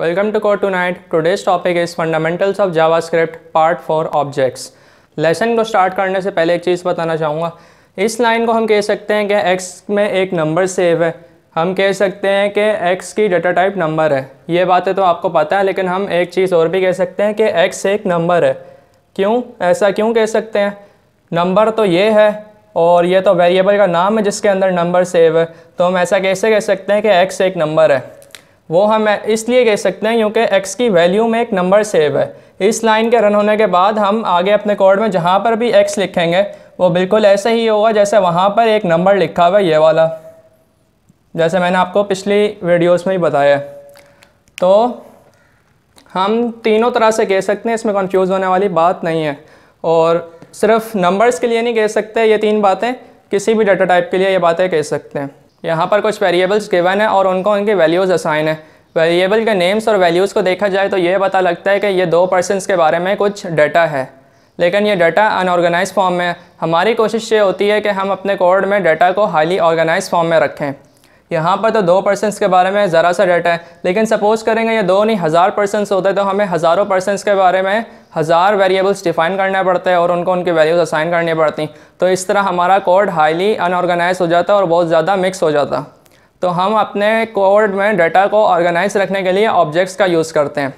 Welcome to Code Tonight. Today's topic is Fundamentals of JavaScript Part 4 Objects. Lesson को start करने से पहले एक चीज़ बताना चाहूँगा इस लाइन को हम कह सकते हैं कि x में एक नंबर सेव है हम कह सकते हैं कि x की डाटा टाइप नंबर है ये बातें तो आपको पता है लेकिन हम एक चीज़ और भी कह सकते हैं कि x एक नंबर है क्यों ऐसा क्यों कह सकते हैं नंबर तो ये है और ये तो वेरिएबल का नाम है जिसके अंदर नंबर सेव है तो हम ऐसा कैसे कह सकते हैं कि x एक नंबर है वो हम इसलिए कह सकते हैं क्योंकि एक्स की वैल्यू में एक नंबर सेव है इस लाइन के रन होने के बाद हम आगे अपने कोड में जहाँ पर भी एक्स लिखेंगे वो बिल्कुल ऐसे ही होगा जैसे वहाँ पर एक नंबर लिखा हुआ ये वाला जैसे मैंने आपको पिछली वीडियोस में ही बताया तो हम तीनों तरह से कह सकते हैं इसमें कंफ्यूज होने वाली बात नहीं है और सिर्फ नंबर्स के लिए नहीं कह सकते ये तीन बातें किसी भी डाटा टाइप के लिए ये बातें कह सकते हैं यहाँ पर कुछ वेरिएबल्स गिवन है और उनको उनके वैल्यूज़ असाइन है वेरिएबल के नेम्स और वैल्यूज़ को देखा जाए तो ये पता लगता है कि ये दो पर्सनस के बारे में कुछ डाटा है लेकिन ये डाटा अनऑर्गेनाइज फॉर्म में है हमारी कोशिश ये होती है कि हम अपने कोड में डाटा को हाईली ऑर्गेनाइज फॉर्म में रखें यहाँ पर तो दो पर्सनस के बारे में ज़रा सा डाटा है लेकिन सपोज़ करेंगे ये दो नहीं हज़ार पर्सनस होते तो हमें हज़ारों पर्सनस के बारे में हज़ार वेरिएबल्स डिफाइन करने पड़ते हैं और उनको उनके वैल्यूज़ असाइन करनी पड़ती तो इस तरह हमारा कोड हाईली अनऑर्गेनाइज हो जाता और बहुत ज़्यादा मिक्स हो जाता तो हम अपने कोड में डाटा को ऑर्गेनाइज रखने के लिए ऑब्जेक्ट्स का यूज़ करते हैं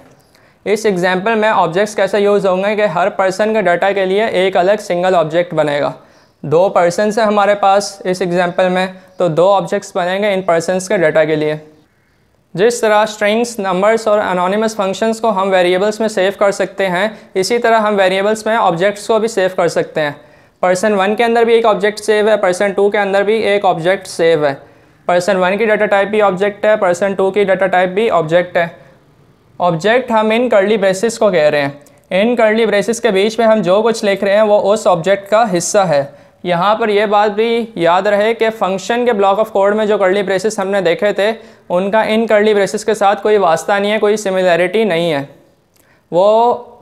इस एग्जाम्पल में ऑब्जेक्ट्स कैसे यूज़ होंगे कि हर पर्सन के डाटा के लिए एक अलग सिंगल ऑब्जेक्ट बनेगा दो पर्सनस हैं हमारे पास इस एग्जाम्पल में तो दो ऑब्जेक्ट्स बनेंगे इन पर्सनस के डाटा के लिए जिस तरह स्ट्रिंग्स नंबर्स और अनोनिमस फंक्शंस को हम वेरिएबल्स में सेव कर सकते हैं इसी तरह हम वेरिएबल्स में ऑब्जेक्ट्स को भी सेव कर सकते हैं पर्सन वन के अंदर भी एक ऑब्जेक्ट सेव है पर्सन टू के अंदर भी एक ऑब्जेक्ट सेव है पर्सन वन की डाटा टाइप भी ऑब्जेक्ट है पर्सन टू की डाटा टाइप भी ऑब्जेक्ट है ऑब्जेक्ट हम इन कर्ली ब्रेसिस को कह रहे हैं इन कर्ली ब्रेसिस के बीच में हम जो कुछ लिख रहे हैं वो उस ऑब्जेक्ट का हिस्सा है यहाँ पर यह बात भी याद रहे कि फंक्शन के ब्लॉक ऑफ कोड में जो कर्ली ब्रेसेस हमने देखे थे उनका इन कर्ली ब्रेसेस के साथ कोई वास्ता नहीं है कोई सिमिलैरिटी नहीं है वो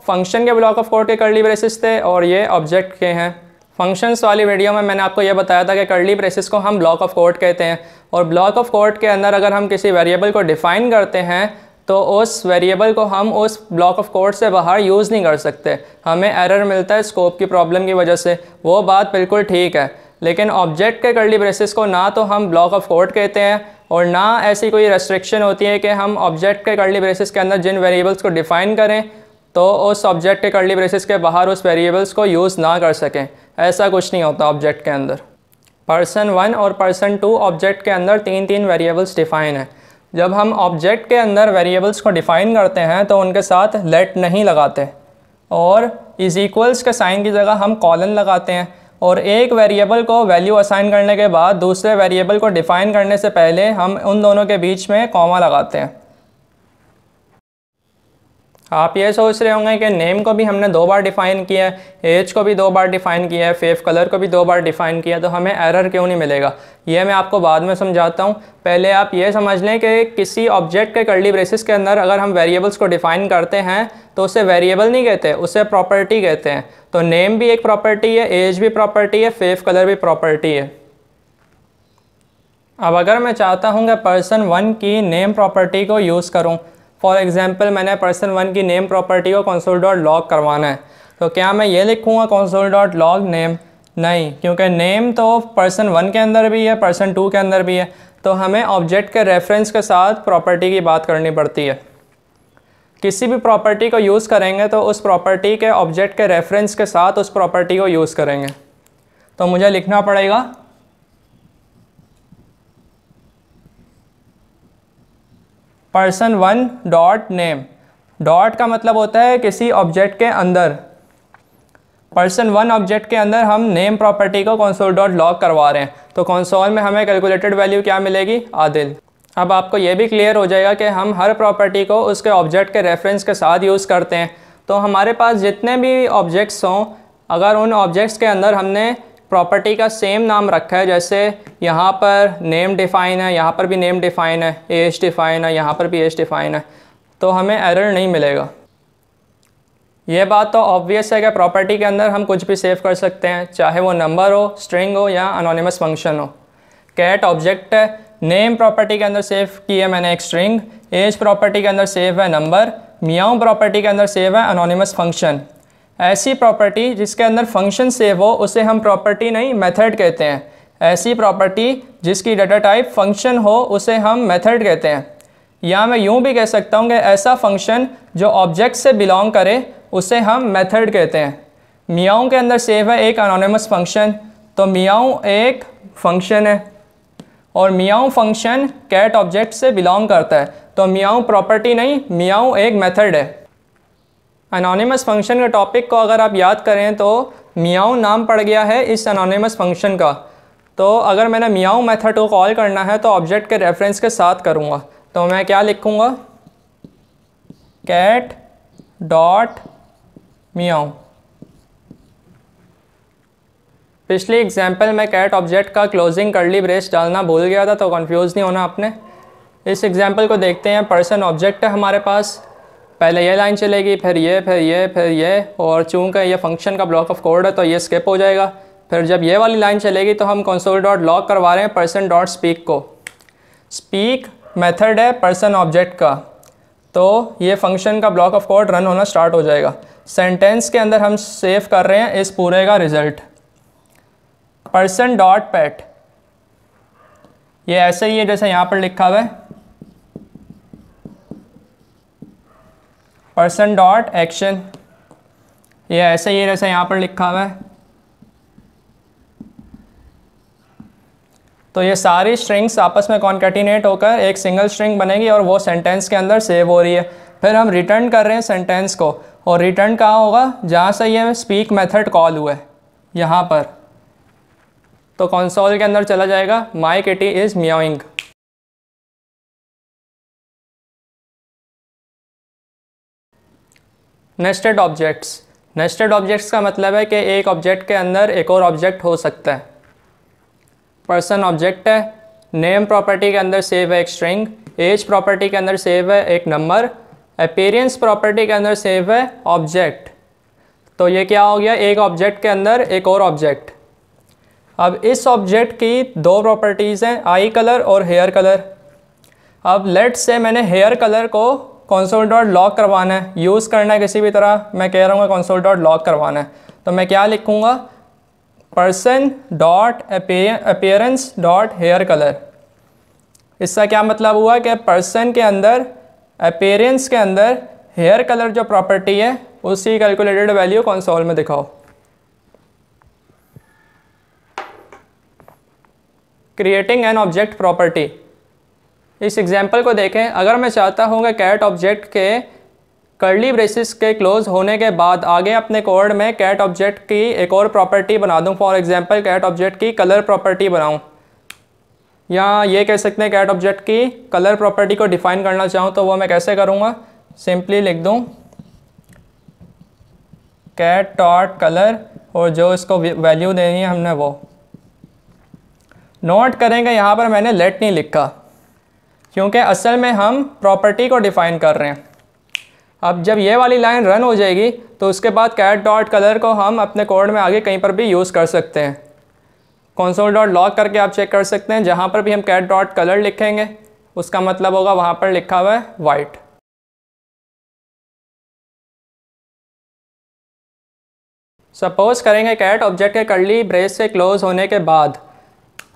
फंक्शन के ब्लॉक ऑफ कोड के कर्ली ब्रेसेस थे और ये ऑब्जेक्ट के हैं फंक्शंस वाली वीडियो में मैंने आपको ये बताया था कि कर्ली ब्रेसेस को हम ब्लॉक ऑफ कोड कहते हैं और ब्लॉक ऑफ कोड के अंदर अगर हम किसी वेरिएबल को डिफाइन करते हैं तो उस वेरिएबल को हम उस ब्लॉक ऑफ कोड से बाहर यूज़ नहीं कर सकते हमें एरर मिलता है स्कोप की प्रॉब्लम की वजह से वो बात बिल्कुल ठीक है लेकिन ऑब्जेक्ट के कर्ली ब्रेसेस को ना तो हम ब्लॉक ऑफ कोड कहते हैं और ना ऐसी कोई रेस्ट्रिक्शन होती है कि हम ऑब्जेक्ट के कर्ली ब्रेसेस के अंदर जिन वेरिएबल्स को डिफ़ाइन करें तो उस ऑब्जेक्ट के कर्ली ब्रेसेस के बाहर उस वेरिएबल्स को यूज़ ना कर सकें ऐसा कुछ नहीं होता ऑब्जेक्ट के अंदर पर्सन वन और पर्सन टू ऑब्जेक्ट के अंदर तीन तीन वेरिएबल्स डिफ़ाइन हैं जब हम ऑब्जेक्ट के अंदर वेरिएबल्स को डिफ़ाइन करते हैं तो उनके साथ लेट नहीं लगाते और इज़ इक्वल्स के साइन की जगह हम कॉलन लगाते हैं और एक वेरिएबल को वैल्यू असाइन करने के बाद दूसरे वेरिएबल को डिफ़ाइन करने से पहले हम उन दोनों के बीच में कॉमा लगाते हैं आप ये सोच रहे होंगे कि नेम को भी हमने दो बार डिफ़ाइन किया है एज को भी दो बार डिफ़ाइन किया है फेफ़ कलर को भी दो बार डिफ़ाइन किया तो हमें एरर क्यों नहीं मिलेगा ये मैं आपको बाद में समझाता हूँ पहले आप ये समझ लें कि किसी ऑब्जेक्ट के कर्ली ब्रेसिस के अंदर अगर हम वेरिएबल्स को डिफ़ाइन करते हैं तो उसे वेरिएबल नहीं कहते उसे प्रॉपर्टी कहते हैं तो नेम भी एक प्रॉपर्टी है एज भी प्रॉपर्टी है फेफ कलर भी प्रॉपर्टी है अब अगर मैं चाहता हूँ कि पर्सन वन की नेम प्रॉपर्टी को यूज़ करूँ फॉर एग्जाम्पल मैंने पर्सन वन की नेम प्रॉपर्टी को कंसोल डॉट लॉग करवाना है तो क्या मैं ये लिखूँगा कंसोल डॉट लॉग नेम नहीं क्योंकि नेम तो पर्सन वन के अंदर भी है पर्सन टू के अंदर भी है तो हमें ऑब्जेक्ट के रेफरेंस के साथ प्रॉपर्टी की बात करनी पड़ती है किसी भी प्रॉपर्टी को यूज़ करेंगे तो उस प्रॉपर्टी के ऑब्जेक्ट के रेफरेंस के साथ उस प्रॉपर्टी को यूज़ करेंगे तो मुझे लिखना पड़ेगा person one dot name dot का मतलब होता है किसी ऑब्जेक्ट के अंदर पर्सन वन ऑब्जेक्ट के अंदर हम नेम प्रॉपर्टी को कॉन्सोल डॉट लॉक करवा रहे हैं तो कॉन्सोल में हमें कैलकुलेटेड वैल्यू क्या मिलेगी आदिल अब आपको ये भी क्लियर हो जाएगा कि हम हर प्रॉपर्टी को उसके ऑब्जेक्ट के रेफरेंस के साथ यूज़ करते हैं तो हमारे पास जितने भी ऑब्जेक्ट्स हों अगर उन ऑब्जेक्ट्स के अंदर हमने प्रॉपर्टी का सेम नाम रखा है जैसे यहाँ पर नेम डिफाइन है यहाँ पर भी नेम डिफाइन है एज डिफाइन है यहाँ पर भी एज डिफाइन है तो हमें एरर नहीं मिलेगा ये बात तो ऑब्वियस है कि प्रॉपर्टी के अंदर हम कुछ भी सेव कर सकते हैं चाहे वो नंबर हो स्ट्रिंग हो या अनोनिमस फंक्शन हो कैट ऑब्जेक्ट है नेम प्रॉपर्टी के अंदर सेव की है मैंने एक स्ट्रिंग एज प्रॉपर्टी के अंदर सेव है नंबर मियाँ प्रॉपर्टी के अंदर सेव है अनोनिमस फंक्शन ऐसी प्रॉपर्टी जिसके अंदर फंक्शन सेव हो उसे हम प्रॉपर्टी नहीं मेथड कहते हैं ऐसी प्रॉपर्टी जिसकी डाटा टाइप फंक्शन हो उसे हम मेथड कहते हैं या मैं यूं भी कह सकता हूँ कि ऐसा फंक्शन जो ऑब्जेक्ट से बिलोंग करे उसे हम मेथड कहते हैं मियाऊ के अंदर सेव है एक अनोनमस फंक्शन तो मियाऊ एक फंक्शन है और मियाऊ फंक्शन कैट ऑब्जेक्ट से बिलोंग करता है तो मियाऊ प्रॉपर्टी नहीं मियाऊ एक मेथड है अनोनीमस फंक्शन के टॉपिक को अगर आप याद करें तो मियाऊ नाम पड़ गया है इस अनोनीमस फंक्शन का तो अगर मैंने मियाऊ मेथड को कॉल करना है तो ऑब्जेक्ट के रेफरेंस के साथ करूँगा तो मैं क्या लिखूँगा कैट डॉट मियाऊ पिछले एग्जाम्पल में कैट ऑब्जेक्ट का क्लोजिंग करली ब्रेस डालना भूल गया था तो कंफ्यूज नहीं होना आपने इस एग्जाम्पल को देखते हैं पर्सन ऑब्जेक्ट है हमारे पास पहले ये लाइन चलेगी फिर ये फिर ये फिर ये और चूँकि ये फंक्शन का ब्लॉक ऑफ कोड है तो ये स्किप हो जाएगा फिर जब ये वाली लाइन चलेगी तो हम कंसोल डॉट लॉक करवा रहे हैं पर्सन डॉट स्पीक को स्पीक मेथड है पर्सन ऑब्जेक्ट का तो ये फंक्शन का ब्लॉक ऑफ कोड रन होना स्टार्ट हो जाएगा सेंटेंस के अंदर हम सेव कर रहे हैं इस पूरे का रिजल्ट पर्सन डॉट पैट ये ऐसे ही है जैसे यहाँ पर लिखा हुआ है पर्सन डॉट एक्शन ये ऐसे ही जैसे यहाँ पर लिखा हुआ है तो ये सारी स्ट्रिंग्स आपस में कॉन्कैटिनेट होकर एक सिंगल स्ट्रिंग बनेगी और वो सेंटेंस के अंदर सेव हो रही है फिर हम रिटर्न कर रहे हैं सेंटेंस को और रिटर्न कहाँ होगा जहाँ से ये स्पीक मेथड कॉल हुआ है यहाँ पर तो कंसोल के अंदर चला जाएगा my kitty is meowing nested objects nested objects का मतलब है कि एक ऑब्जेक्ट के अंदर एक और ऑब्जेक्ट हो सकता है पर्सन ऑब्जेक्ट है नेम प्रॉपर्टी के अंदर सेव है एक स्ट्रिंग एज प्रॉपर्टी के अंदर सेव है एक नंबर अपेरियंस प्रॉपर्टी के अंदर सेव है ऑब्जेक्ट तो ये क्या हो गया एक ऑब्जेक्ट के अंदर एक और ऑब्जेक्ट अब इस ऑब्जेक्ट की दो प्रॉपर्टीज़ हैं आई कलर और हेयर कलर अब लेट्स से मैंने हेयर कलर को कॉन्सोल डॉट लॉक करवाना है यूज़ करना है किसी भी तरह मैं कह रहा हूँ कॉन्सोल डॉट लॉक करवाना है तो मैं क्या लिखूँगा person dot appearance dot hair colour इसका क्या मतलब हुआ कि पर्सन के अंदर अपेयरेंस के अंदर हेयर कलर जो प्रॉपर्टी है उसकी कैलकुलेटेड वैल्यू कंसोल में दिखाओ क्रिएटिंग एन ऑब्जेक्ट प्रॉपर्टी इस एग्जाम्पल को देखें अगर मैं चाहता हूँ कि कैट ऑब्जेक्ट के कर्ली ब्रेसिस के क्लोज होने के बाद आगे अपने कोड में कैट ऑब्जेक्ट की एक और प्रॉपर्टी बना दूँ फॉर एग्जाम्पल कैट ऑब्जेक्ट की कलर प्रॉपर्टी बनाऊँ या ये कह सकते हैं कैट ऑब्जेक्ट की कलर प्रॉपर्टी को डिफाइन करना चाहूँ तो वो मैं कैसे करूँगा सिंपली लिख दूँ कैट डॉट कलर और जो इसको वैल्यू देनी है हमने वो नोट करेंगे यहाँ पर मैंने लेट नहीं लिखा क्योंकि असल में हम प्रॉपर्टी को डिफ़ाइन कर रहे हैं अब जब ये वाली लाइन रन हो जाएगी तो उसके बाद कैट डॉट कलर को हम अपने कोड में आगे कहीं पर भी यूज़ कर सकते हैं कौनसोल डॉट लॉक करके आप चेक कर सकते हैं जहाँ पर भी हम कैट डॉट कलर लिखेंगे उसका मतलब होगा वहाँ पर लिखा हुआ है वाइट सपोज़ करेंगे कैट ऑब्जेक्ट के कर्ली ब्रेस से क्लोज़ होने के बाद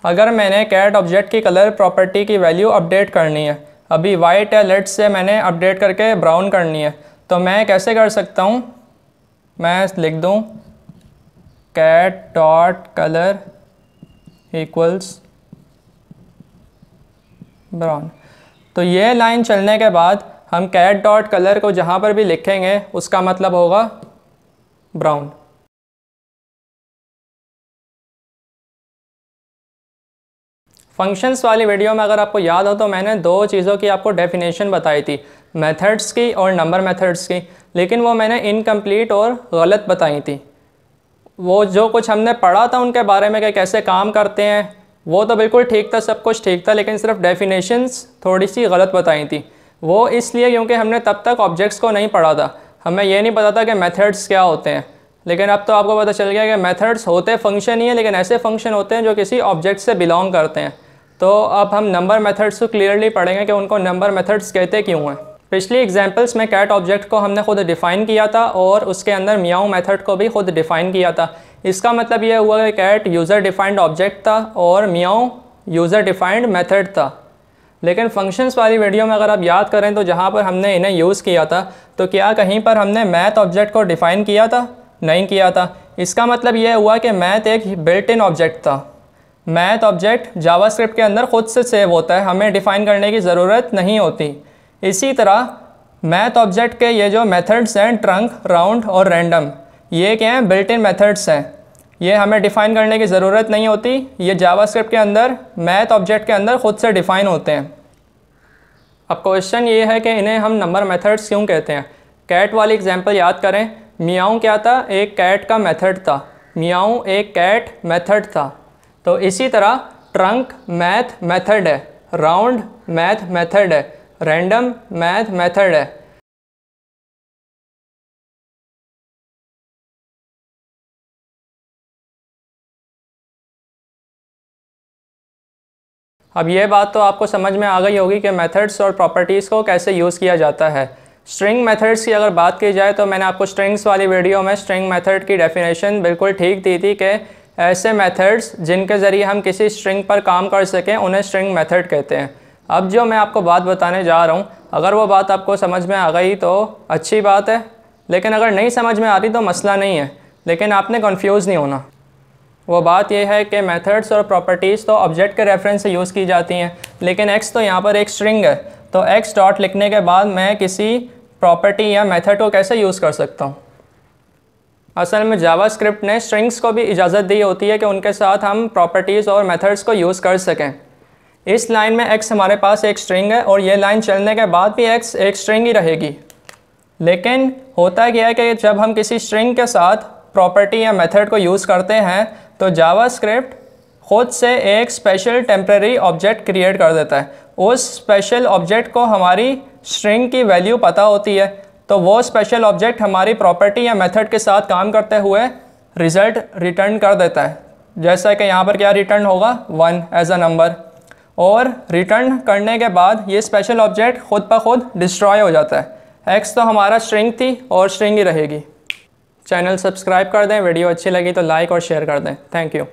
अगर मैंने कैट ऑब्जेक्ट की कलर प्रॉपर्टी की वैल्यू अपडेट करनी है अभी वाइट या लेट से मैंने अपडेट करके ब्राउन करनी है तो मैं कैसे कर सकता हूँ मैं लिख दूँ cat dot colour equals brown तो ये लाइन चलने के बाद हम कैट डॉट कलर को जहाँ पर भी लिखेंगे उसका मतलब होगा ब्राउन फंक्शंस वाली वीडियो में अगर आपको याद हो तो मैंने दो चीज़ों की आपको डेफिनेशन बताई थी मेथड्स की और नंबर मेथड्स की लेकिन वो मैंने इनकम्प्लीट और गलत बताई थी वो जो कुछ हमने पढ़ा था उनके बारे में कि कैसे काम करते हैं वो तो बिल्कुल ठीक था सब कुछ ठीक था लेकिन सिर्फ डेफिनेशंस थोड़ी सी गलत बताई थी वो इसलिए क्योंकि हमने तब तक ऑब्जेक्ट्स को नहीं पढ़ा था हमें यह नहीं पता था कि मेथड्स क्या होते हैं लेकिन अब तो आपको पता चल गया कि मेथड्स होते फंक्शन ही हैं लेकिन ऐसे फंक्शन होते हैं जो किसी ऑब्जेक्ट से बिलोंग करते हैं तो अब हम नंबर मेथड्स को क्लियरली पढ़ेंगे कि उनको नंबर मेथड्स कहते क्यों हैं पिछली एग्जांपल्स में कैट ऑब्जेक्ट को हमने खुद डिफ़ाइन किया था और उसके अंदर मियाऊ मेथड को भी खुद डिफ़ाइन किया था इसका मतलब यह हुआ कि कैट यूज़र डिफाइंड ऑब्जेक्ट था और मियाऊ यूज़र डिफाइंड मेथड था लेकिन फंक्शंस वाली वीडियो में अगर आप याद करें तो जहाँ पर हमने इन्हें यूज़ किया था तो क्या कहीं पर हमने मैथ ऑब्जेक्ट को डिफ़ाइन किया था नहीं किया था इसका मतलब यह हुआ कि मैथ एक बिल्ट इन ऑब्जेक्ट था मैथ ऑब्जेक्ट जावास्क्रिप्ट के अंदर खुद से सेव होता है हमें डिफ़ाइन करने की ज़रूरत नहीं होती इसी तरह मैथ ऑब्जेक्ट के ये जो मेथड्स हैं ट्रंक राउंड और रैंडम ये क्या हैं बिल्ट इन मेथड्स हैं ये हमें डिफ़ाइन करने की ज़रूरत नहीं होती ये जावास्क्रिप्ट के अंदर मैथ ऑब्जेक्ट के अंदर खुद से डिफ़ाइन होते हैं अब क्वेश्चन ये है कि इन्हें हम नंबर मेथड्स क्यों कहते हैं कैट वाली एग्जांपल याद करें मियाऊ क्या था एक कैट का मेथड था मियाऊ एक कैट मेथड था तो इसी तरह ट्रंक मैथ मेथड है राउंड मैथ मेथड है रैंडम मैथ मेथड है अब यह बात तो आपको समझ में आ गई होगी कि मेथड्स और प्रॉपर्टीज़ को कैसे यूज़ किया जाता है स्ट्रिंग मेथड्स की अगर बात की जाए तो मैंने आपको स्ट्रिंग्स वाली वीडियो में स्ट्रिंग मेथड की डेफिनेशन बिल्कुल ठीक दी थी कि ऐसे मेथड्स जिनके ज़रिए हम किसी स्ट्रिंग पर काम कर सकें उन्हें स्ट्रिंग मेथड कहते हैं अब जो मैं आपको बात बताने जा रहा हूँ अगर वो बात आपको समझ में आ गई तो अच्छी बात है लेकिन अगर नहीं समझ में आ रही तो मसला नहीं है लेकिन आपने कन्फ्यूज़ नहीं होना वो बात यह है कि मेथड्स और प्रॉपर्टीज़ तो ऑब्जेक्ट के रेफरेंस से यूज़ की जाती हैं लेकिन एक्स तो यहाँ पर एक स्ट्रिंग है तो एक्स डॉट लिखने के बाद मैं किसी प्रॉपर्टी या मेथड को कैसे यूज़ कर सकता हूँ असल में जावास्क्रिप्ट ने स्ट्रिंग्स को भी इजाज़त दी होती है कि उनके साथ हम प्रॉपर्टीज़ और मेथड्स को यूज़ कर सकें इस लाइन में एक्स हमारे पास एक स्ट्रिंग है और ये लाइन चलने के बाद भी एक्स एक स्ट्रिंग ही रहेगी लेकिन होता क्या है कि जब हम किसी स्ट्रिंग के साथ प्रॉपर्टी या मेथड को यूज़ करते हैं तो जावास्क्रिप्ट ख़ुद से एक स्पेशल टेम्प्रेरी ऑब्जेक्ट क्रिएट कर देता है उस स्पेशल ऑब्जेक्ट को हमारी स्ट्रिंग की वैल्यू पता होती है तो वो स्पेशल ऑब्जेक्ट हमारी प्रॉपर्टी या मेथड के साथ काम करते हुए रिज़ल्ट रिटर्न कर देता है जैसा कि यहाँ पर क्या रिटर्न होगा वन एज अ नंबर और रिटर्न करने के बाद ये स्पेशल ऑब्जेक्ट खुद ब खुद डिस्ट्रॉय हो जाता है एक्स तो हमारा स्ट्रिंग थी और स्ट्रिंग ही रहेगी चैनल सब्सक्राइब कर दें वीडियो अच्छी लगी तो लाइक और शेयर कर दें थैंक यू